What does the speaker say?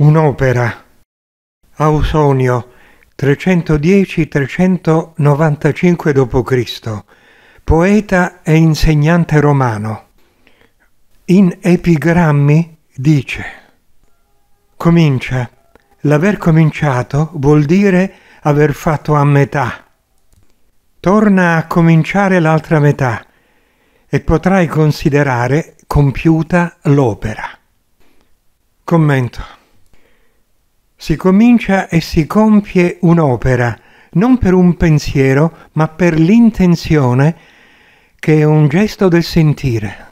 Un'opera. Ausonio 310-395 d.C., poeta e insegnante romano. In epigrammi dice Comincia. L'aver cominciato vuol dire aver fatto a metà. Torna a cominciare l'altra metà e potrai considerare compiuta l'opera. Commento. Si comincia e si compie un'opera, non per un pensiero, ma per l'intenzione, che è un gesto del sentire.